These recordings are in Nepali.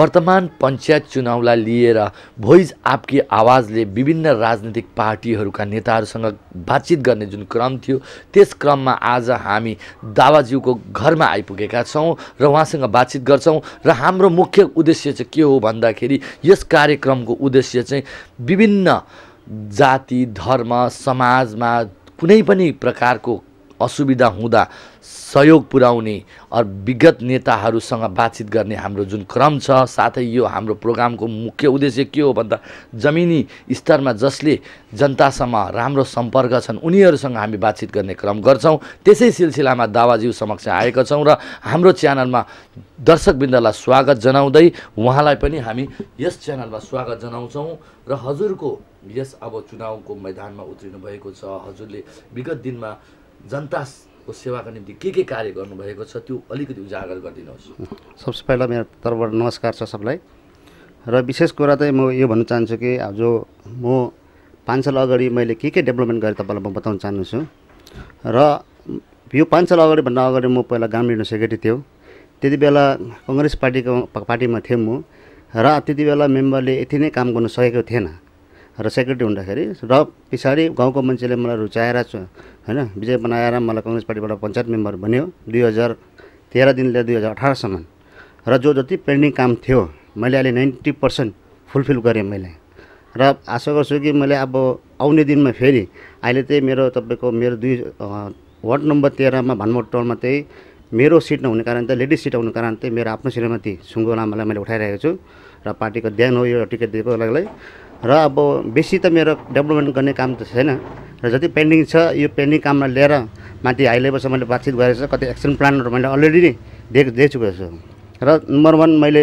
वर्तमान पञ्चायत चुनावलाई लिएर भोइज आपकी आवाजले विभिन्न राजनीतिक पार्टीहरूका नेताहरूसँग बातचित गर्ने जुन क्रम थियो त्यस क्रममा आज हामी दावाज्यूको घरमा आइपुगेका छौँ र उहाँसँग बातचित गर्छौँ र हाम्रो मुख्य उद्देश्य चाहिँ के हो भन्दाखेरि यस कार्यक्रमको उद्देश्य चाहिँ विभिन्न जाति धर्म समाजमा कुनै पनि प्रकारको असुविधा हुँदा सहयोग पुर्याउने अरू विगत नेताहरूसँग बातचित गर्ने हाम्रो जुन क्रम छ साथै यो हाम्रो प्रोग्रामको मुख्य उद्देश्य के हो भन्दा जमिनी स्तरमा जसले जनतासँग राम्रो सम्पर्क छन् उनीहरूसँग हामी बातचित गर्ने क्रम गर्छौँ त्यसै सिलसिलामा दावाज्यू समक्ष आएका छौँ र हाम्रो च्यानलमा दर्शकवृन्दलाई स्वागत जनाउँदै उहाँलाई पनि हामी यस च्यानलमा स्वागत जनाउँछौँ र हजुरको यस अब चुनावको मैदानमा उत्रिनु भएको छ हजुरले विगत दिनमा जनताको सेवाको निम्ति के के कार्य गर्नुभएको छ त्यो अलिकति उजागर गरिदिनुहोस् सबसे पहिला मेरो तर्फबाट नमस्कार छ सबलाई र विशेष कुरा चाहिँ म यो भन्न चाहन्छु कि आज म पाँच साल अगाडि मैले के के डेभलपमेन्ट गरेँ तपाईँलाई म बताउन चाहन्छु र यो पाँच साल अगाडिभन्दा अगाडि म पहिला ग्रामीण सेक्रेटरी थियो त्यति बेला कङ्ग्रेस पार्टीको पार्टीमा थिएँ म र त्यति बेला मेम्बरले यति नै काम गर्नु सकेको थिएन र सेक्रेटरी हुँदाखेरि र पछाडि गाउँको मान्छेले मलाई रुचाएर होइन विजय बनाएर मलाई कङ्ग्रेस पार्टीबाट पञ्चायत मेम्बर बन्यो दुई हजार तेह्रदेखि दुई हजार अठारसम्म र जो जति पेन्डिङ काम थियो मैले अहिले नाइन्टी पर्सेन्ट फुलफिल गरेँ मैले र आशा गर्छु कि मैले अब आउने दिनमा फेरि अहिले चाहिँ मेरो तपाईँको मेरो दुई वार्ड नम्बर तेह्रमा भानुमोट टोलमा चाहिँ मेरो सिट नहुने कारण चाहिँ लेडिज सिट हुने कारण चाहिँ मेरो आफ्नो श्रीमती सुङ्गो लामालाई मैले उठाइरहेको छु र पार्टीको ध्यान हो यो टिकट दिएको लागि र अब बेसी त मेरो डेभलपमेन्ट गर्ने काम त छैन र जति पेन्डिङ छ यो पेन्डिङ कामलाई लिएर माथि हाई लेभलसम्म मैले बातचित गरेको छ कति एक्सन प्लानहरू मैले अलरेडी नै दिएको चुकेको छु र नम्बर वान मैले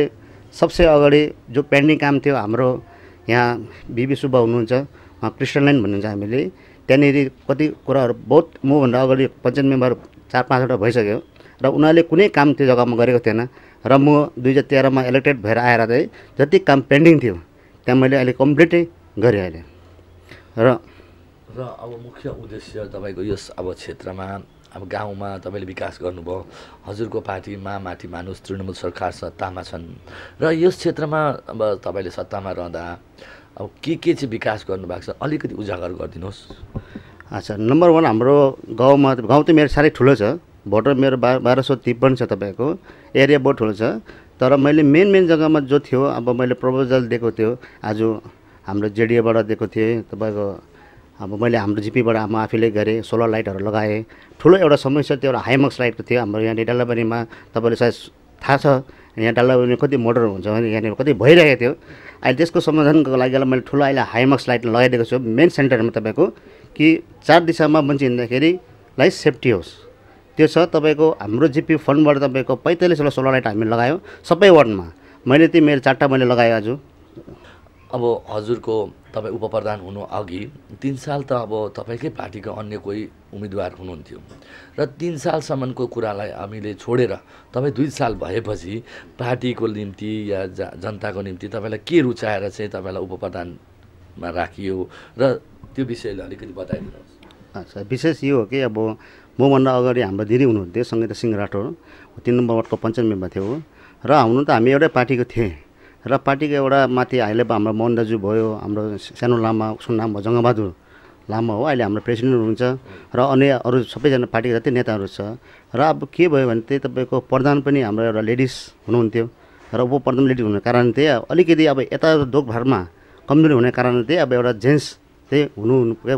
सबसे अगाडि जो पेन्डिङ काम थियो हाम्रो यहाँ बिबी सुब्बा हुनुहुन्छ क्रिस्टन लाइन भन्नुहुन्छ हामीले त्यहाँनिर कति कुराहरू बहुत मभन्दा अगाडि पञ्चायत मेम्बर चार पाँचवटा भइसक्यो र उनीहरूले कुनै काम त्यो जग्गामा गरेको थिएन र म दुई हजार तेह्रमा इलेक्टेड भएर आएर चाहिँ जति काम पेन्डिङ थियो त्यहाँ मैले अहिले कम्प्लिटै अहिले र र अब मुख्य उद्देश्य तपाईँको यस अब क्षेत्रमा अब गाउँमा तपाईँले विकास गर्नुभयो हजुरको पार्टी माथि मानुस तृणमूल सरकार सत्तामा छन् र यस क्षेत्रमा अब तपाईँले सत्तामा रहँदा अब के के चाहिँ विकास गर्नुभएको छ अलिकति उजागर गरिदिनुहोस् अच्छा नम्बर वान हाम्रो गाउँमा गाउँ त मेरो साह्रै ठुलो छ भोटर मेरो बाह्र बाह्र सौ त्रिपन्न छ तपाईँको एरिया बहुत ठुलो छ तर मैले मेन मेन जग्गामा जो थियो अब मैले प्रपोजल दिएको थियो आज हाम्रो जेडिएबाट दिएको थिएँ तपाईँको अब मैले हाम्रो जिपीबाट म आफैले गरेँ सोलर लाइटहरू लगाएँ ठुलो एउटा समस्या थियो एउटा हाइमक्स लाइटको थियो हाम्रो यहाँनिर डल्लाबारीमा तपाईँले सायद थाहा छ यहाँ डल्लाबारीमा कति मोटर हुन्छ भने यहाँनिर कति भइरहेको थियो अहिले त्यसको समाधानको लागि मैले ठुलो अहिले हाइमक्स लाइट लगाइदिएको छु मेन सेन्टरमा तपाईँको कि चार दिशामा मान्छे हिँड्दाखेरिलाई सेफ्टी होस् त्यो छ तपाईँको हाम्रो जिपी फन्डबाट तपाईँको पैँतालिसवटा सोलर लाइट हामीले लगायौँ सबै वार्डमा मैले ती मेरो चारवटा मैले लगाएँ आज अब हजुरको तपाईँ उपप्रधान हुनु अघि तिन साल त अब तपाईँकै पार्टीको अन्य कोही उम्मेदवार हुनुहुन्थ्यो र तिन सालसम्मको कुरालाई हामीले छोडेर तपाईँ दुई साल भएपछि पार्टीको निम्ति या जनताको निम्ति तपाईँलाई के रुचाएर चाहिँ तपाईँलाई उपप्रधानमा राखियो र त्यो विषयलाई अलिकति बताइदिनुहोस् अच्छा विशेष यो हो कि अब मभन्दा अगाडि हाम्रो दिदी हुनुहुन्थ्यो सङ्गीता सिंह राठौर तिन नम्बर वार्डको पञ्चायत मेम्बर थियो र हुनु त हामी एउटै पार्टीको थिएँ र पार्टीको एउटा माथि अहिले हाम्रो मोहन दाजु भयो हाम्रो सानो लामा उसको नाम भयो जङ्गबहादुर लामा हो अहिले हाम्रो प्रेसिडेन्ट हुनुहुन्छ र अन्य अरू सबैजना पार्टीको जति नेताहरू छ र अब के भयो भने त्यही तपाईँको प्रधान पनि हाम्रो एउटा लेडिज हुनुहुन्थ्यो र उप प्रधान लेडिज हुने कारण त्यही अलिकति अब यता दोकभरमा कमजोरी हुने कारण त्यही अब एउटा जेन्ट्स त्यही हुनु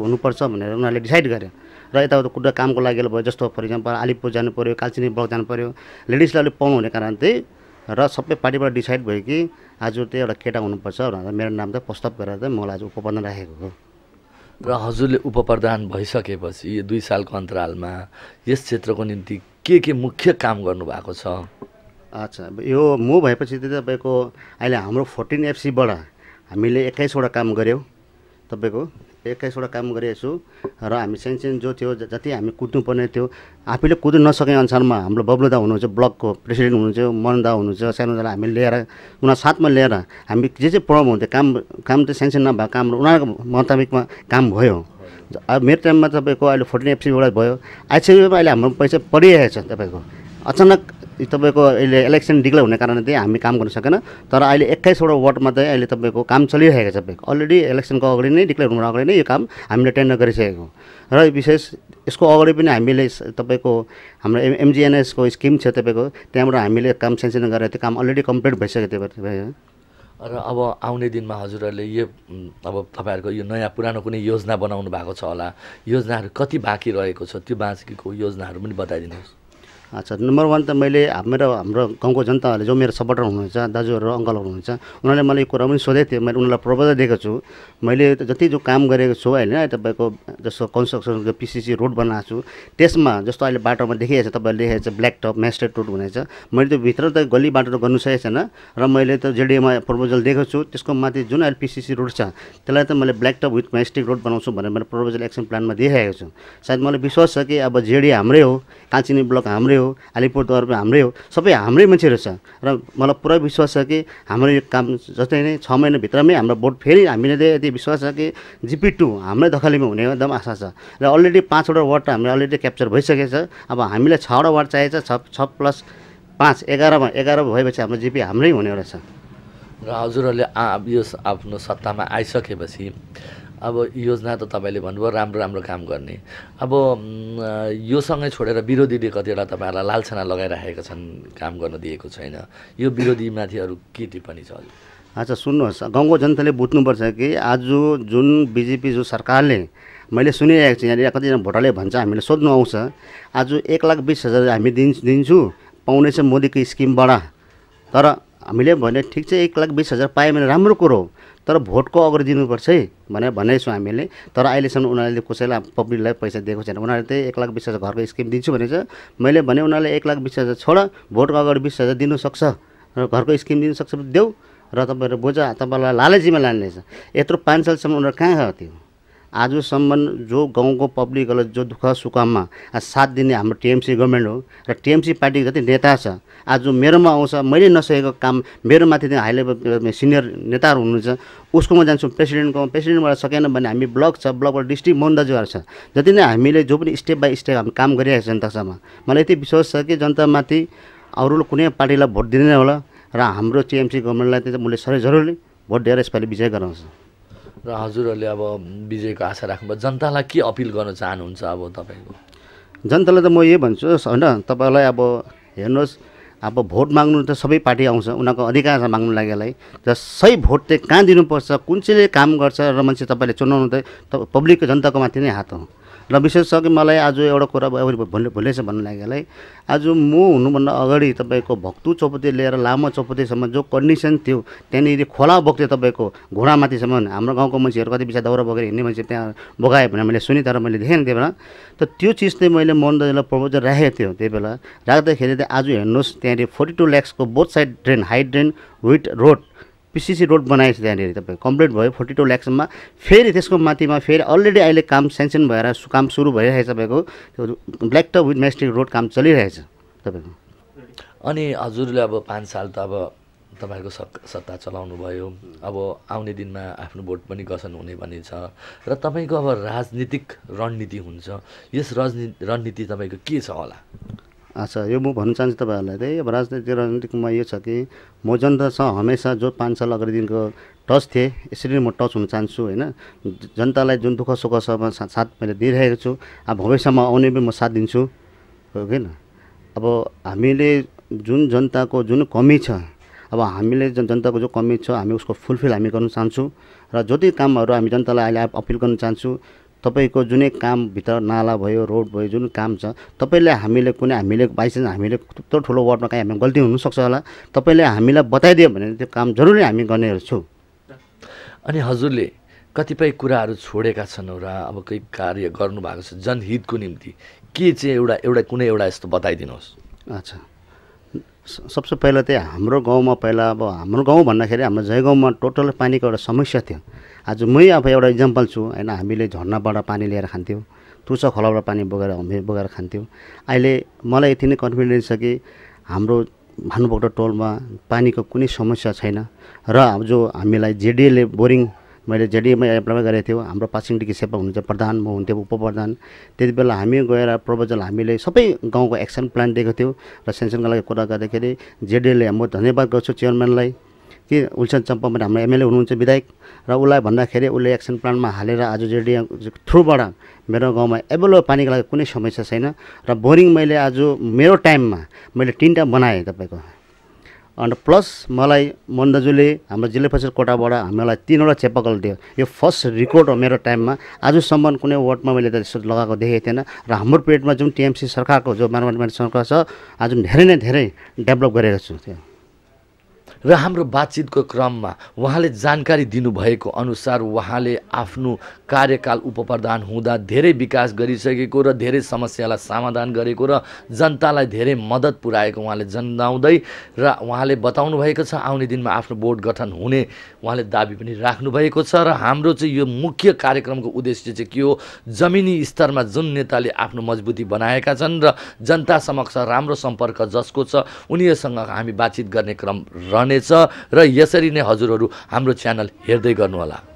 हुनुपर्छ भनेर उनीहरूले डिसाइड गरे र यताउता कुरा कामको लागि भयो जस्तो फर इक्जाम्पल अलिपुर जानु पऱ्यो कालचिनी ब्लक जानु पऱ्यो लेडिजलाई अलिक पाउनु हुने कारण चाहिँ र सबै पार्टीबाट डिसाइड भयो कि आज चाहिँ एउटा केटा हुनुपर्छ भनेर मेरो नाम त प्रस्ताव गरेर चाहिँ मलाई आज उपप्रधान राखेको हो र हजुरले उपप्रधान भइसकेपछि यो दुई सालको अन्तरालमा यस क्षेत्रको निम्ति के के मुख्य काम गर्नुभएको छ अच्छा यो म भएपछि चाहिँ तपाईँको अहिले हाम्रो फोर्टिन एफसीबाट हामीले एक्काइसवटा काम गऱ्यौँ तपाईँको एक्काइसवटा काम गरेको छु र हामी सानसानो जो थियो जति हामी कुद्नुपर्ने थियो आफैले कुद्नु नसके अनुसारमा हाम्रो दा हुनुहुन्छ ब्लकको प्रेसिडेन्ट हुनुहुन्छ मनदा हुनुहुन्छ सानो सानोजालाई हामी लिएर उनीहरू साथमा लिएर हामी जे जे प्रब्लम हुन्थ्यो काम काम त सानसानो नभएको काम उनीहरूको मुताबिकमा काम भयो अब मेरो टाइममा तपाईँको अहिले फोर्टिन एफसीबाट भयो आइसिएमा अहिले हाम्रो पैसा परिरहेको छ तपाईँको अचानक तपाईँको अहिले इलेक्सन डिक्लेयर हुने कारणले चाहिँ हामी काम गर्न सकेन तर अहिले एक्काइसवटा वार्डमा चाहिँ अहिले तपाईँको काम चलिरहेको छ तपाईँको अलरेडी इलेक्सनको अगाडि नै डिक्लेयर हुनु अगाडि नै यो काम हामीले टेन्डर गरिसकेको र विशेष यसको अगाडि पनि हामीले तपाईँको हाम्रो एम एमजिएनएसको स्किम छ तपाईँको त्यहाँबाट हामीले काम सेन्सन गरेर त्यो काम अलरेडी कम्प्लिट भइसक्यो त्यो र अब आउने दिनमा हजुरहरूले यो अब तपाईँहरूको यो नयाँ पुरानो कुनै योजना बनाउनु भएको छ होला योजनाहरू कति बाँकी रहेको छ त्यो बाँकीको योजनाहरू पनि बताइदिनुहोस् अच्छा नम्बर वान त मैले मेरो हाम्रो गाउँको जनताहरूले जो मेरो सपोर्टर हुनुहुन्छ दाजुहरू अङ्कलहरू हुनुहुन्छ उनीहरूले मलाई यो कुरा पनि सोधेको थियो मैले उनीहरूलाई प्रपोजल दिएको छु मैले जति जो काम गरेको छु होइन तपाईँको जस्तो कन्स्ट्रक्सनको जो पिसिसी रोड बनाएको छु त्यसमा जस्तो अहिले बाटोमा देखिरहेको छ तपाईँले लेखेको छ ब्ल्याक टप म्यास्ट्रेट रोड हुनेछ मैले त्यो भित्र त गल्ली बाटो त गर्नु सकेको छैन र मैले त जेडिएमा प्रपोजल दिएको छु त्यसको माथि जुन अहिले पिसिसी रोड छ त्यसलाई त मैले black top with mastic road बनाउँछु भनेर मैले प्रपोजल एक्सन प्लानमा दिइरहेको छु सायद मलाई विश्वास छ कि अब जेडिए हाम्रै हो कान्छिनी ब्लक हाम्रै हो हो अलिपुरद्वारमा हाम्रै हो सबै हाम्रै मान्छेहरू छ र मलाई पुरा विश्वास छ कि हाम्रो यो काम जस्तै नै छ महिनाभित्रमै हाम्रो बोर्ड फेरि हामीले यति विश्वास छ कि जिपी टू हाम्रै दखलीमा हुने एकदम आशा छ र अलरेडी पाँचवटा वार्ड हामीले अलरेडी क्याप्चर भइसकेको छ अब हामीलाई छवटा वार्ड चाहिएको छ छ प्लस पाँच एघारमा एघार भएपछि हाम्रो जिपी हाम्रै हुने रहेछ र हजुरहरूले आ यो आफ्नो सत्तामा आइसकेपछि अब योजना त तपाईँले भन्नुभयो राम्रो राम्रो काम गर्ने अब यो सँगै छोडेर विरोधीले कतिवटा तपाईँहरूलाई लालछना लगाइराखेका छन् काम गर्न दिएको छैन यो विरोधीमाथि अरू के टिप्पणी छ अच्छा सुन्नुहोस् गाउँको जनताले बुझ्नुपर्छ कि आज जुन बिजेपी जो सरकारले मैले सुनिरहेको छु यहाँनिर कतिजना भोटरले भन्छ हामीले सोध्नु आउँछ आज एक लाख बिस हजार हामी दिन्छ दिन्छु पाउनेछ चाहिँ मोदीको स्किमबाट तर हामीले भने ठिक छ एक लाख बिस हजार पायो भने राम्रो कुरो हो तर भोटको अगाडि दिनुपर्छ है भनेर भनेछौँ हामीले तर अहिलेसम्म उनीहरूले कसैलाई पब्लिकलाई पैसा दिएको छैन उनीहरूले त्यही एक लाख बिस हजार घरको स्किम दिन्छु भनेछ मैले भने उनीहरूले एक लाख बिस हजार छोड भोटको अगाडि बिस हजार दिनुसक्छ र घरको स्किम दिनुसक्छ देऊ र तपाईँहरू बोझ तपाईँलाई लालचीमा लानेछ यत्रो पाँच सालसम्म उनीहरू कहाँ गएको थियो आजसम्म जो गाउँको पब्लिकहरूलाई जो दुःख सुखमा साथ दिने हाम्रो टिएमसी गभर्मेन्ट हो र टिएमसी पार्टीको जति नेता छ आज मेरोमा आउँछ मैले नसकेको काम मेरो माथि हाई लेभल सिनियर नेताहरू हुनुहुन्छ उसकोमा जान्छु प्रेसिडेन्टकोमा प्रेसिडेन्टबाट सकेन भने हामी ब्लक छ ब्लकबाट डिस्ट्रिक्ट दाजुहरू छ जति नै हामीले जो पनि स्टेप बाई स्टेप हामी काम गरिरहेको छ जनतासम्म मलाई यति विश्वास छ कि जनतामाथि अरूले कुनै पार्टीलाई भोट दिँदैन होला र हाम्रो टिएमसी गभर्मेन्टलाई चाहिँ मैले सधैँ जरुरी भोट दिएर यसपालि विजय गराउँछ र हजुरहरूले अब विजयको आशा राख्नुभयो जनतालाई के अपिल गर्न चाहनुहुन्छ अब तपाईँको जनतालाई त म यही भन्छु होइन तपाईँलाई अब हेर्नुहोस् अब भोट माग्नु त सबै पार्टी आउँछ उनीहरूको अधिकार छ माग्नु लागेलाई र सही भोट चाहिँ कहाँ दिनुपर्छ कुन चाहिँले काम गर्छ र मान्छे तपाईँले चुनाउनु त पब्लिकको जनताको माथि नै हात हो र विशेष गरी मलाई आज एउटा कुरा भोलि चाहिँ भन्नु लागेलाई आज म हुनुभन्दा अगाडि तपाईँको भक्तु चौपती लिएर लामो चौपतीसम्म जो कन्डिसन थियो त्यहाँनिर खोला बग्थ्यो तपाईँको घोडामाथिसम्म हाम्रो गाउँको मान्छेहरू कति बिचरा दौरा बगेर हिँड्ने मान्छे त्यहाँ बोकायो भनेर मैले सुने तर मैले देखेँ त्यही बेला त त्यो चिज चाहिँ मैले मन दाजुलाई प्रपोजल राखेको थियो त्यही बेला राख्दाखेरि चाहिँ आज हेर्नुहोस् त्यहाँनिर फोर्टी टू ल्याक्सको both side drain high drain with road PCC road बनाएको छ त्यहाँनिर तपाईँ कम्प्लिट भयो फोर्टी टू ल्याक्ससम्म फेरि त्यसको माथिमा फेरि अलरेडी अहिले काम सेङ्सन भएर काम सुरु भइरहेछ तपाईँको त्यो black top with mastic road काम चलिरहेछ तपाईँको अनि हजुरले अब पाँच साल त अब तपाईँको सत् सत्ता चलाउनु भयो अब आउने दिनमा आफ्नो भोट पनि गसन हुने भन्ने छ र तपाईँको अब राजनीतिक रणनीति हुन्छ यस रणनीति तपाईँको के छ होला अच्छा यो म भन्न चाहन्छु तपाईँहरूलाई त्यही अब राजनीति राजनीतिकमा यो छ कि म जनतासँग हमेसा जो पाँच साल अगाडिदेखिको टच थिएँ यसरी नै म टच हुन चाहन्छु होइन जनतालाई जुन दुःख सुख सुखसम्म साथ मैले दिइरहेको छु अब भविष्यमा आउने पनि म साथ दिन्छु हो किन अब हामीले जुन जनताको जुन कमी छ अब हामीले जुन जनताको जो कमी छ हामी उसको फुलफिल हामी गर्न चाहन्छौँ र जति कामहरू हामी जनतालाई अहिले अपिल गर्न चाहन्छु तपाईँको जुनै कामभित्र नाला भयो रोड भयो जुन काम छ तपाईँले हामीले कुनै हामीले बाइचान्स हामीले त्यत्रो ठुलो वार्डमा काहीँ हामी गल्ती हुनसक्छ होला तपाईँले हामीलाई बताइदियो भने त्यो काम जरुरी हामी गर्नेहरू छौँ अनि हजुरले कतिपय कुराहरू छोडेका छन् र अब केही कार्य गर्नुभएको छ जनहितको निम्ति के चाहिँ एउटा एउटा कुनै एउटा यस्तो बताइदिनुहोस् अच्छा सबसे पहिला चाहिँ हाम्रो गाउँमा पहिला अब हाम्रो गाउँ भन्दाखेरि हाम्रो जयगाउँमा टोटल पानीको एउटा समस्या थियो आज मै अब एउटा इक्जाम्पल छु होइन हामीले झर्नाबाट पानी लिएर खान्थ्यौँ तुसा खोलाबाट पानी बोकेर बोकेर खान्थ्यौँ अहिले मलाई यति नै कन्फिडेन्स छ कि हाम्रो भानुभक्त टोलमा पानीको कुनै समस्या छैन र जो हामीलाई जेडिएले बोरिङ मैले जेडिएमा एप्लाई गरेको थियो हाम्रो पासिङ डिकी सेपा हुनुहुन्छ प्रधान म हुन्थ्यो उपप्रधान त्यति बेला हामी गएर प्रपोजल हामीले सबै गाउँको एक्सन प्लान दिएको थियौँ र सेन्सनको लागि कुरा गर्दाखेरि जेडिएले म धन्यवाद गर्छु चेयरम्यानलाई कि उल्सन पनि हाम्रो एमएलए हुनुहुन्छ विधायक र उसलाई भन्दाखेरि उसले एक्सन प्लानमा हालेर आज जेडिए थ्रुबाट मेरो गाउँमा एभाइलेबल पानीको लागि कुनै समस्या छैन र बोरिङ मैले आज मेरो टाइममा मैले तिनवटा बनाएँ तपाईँको अन्त प्लस मलाई मन्दाजुले हाम्रो जिल्ला परिषद कोटाबाट हामीलाई तिनवटा चेपाकल दियो यो फर्स्ट रिकर्ड हो मेरो टाइममा आजसम्म कुनै वार्डमा मैले त्यस्तो लगाएको देखेको थिएन र हाम्रो पेटमा जुन टिएमसी सरकारको जो मानव सरकार छ आज धेरै नै धेरै डेभलप गरेको छु त्यो र हाम्रो बातचितको क्रममा उहाँले जानकारी दिनुभएको अनुसार उहाँले आफ्नो कार्यकाल उपप्रधान हुँदा धेरै विकास गरिसकेको र धेरै समस्यालाई समाधान गरेको र जनतालाई धेरै मद्दत पुऱ्याएको उहाँले जनाउँदै र उहाँले बताउनु भएको छ आउने दिनमा आफ्नो बोर्ड गठन हुने उहाँले दाबी पनि राख्नुभएको छ र हाम्रो चाहिँ यो मुख्य कार्यक्रमको उद्देश्य चाहिँ के हो जमिनी स्तरमा जुन नेताले आफ्नो मजबुती बनाएका छन् र जनता समक्ष राम्रो सम्पर्क जसको छ उनीहरूसँग हामी बातचित गर्ने क्रम रहने रहनेछ र यसरी नै हजुरहरू हाम्रो च्यानल हेर्दै गर्नुहोला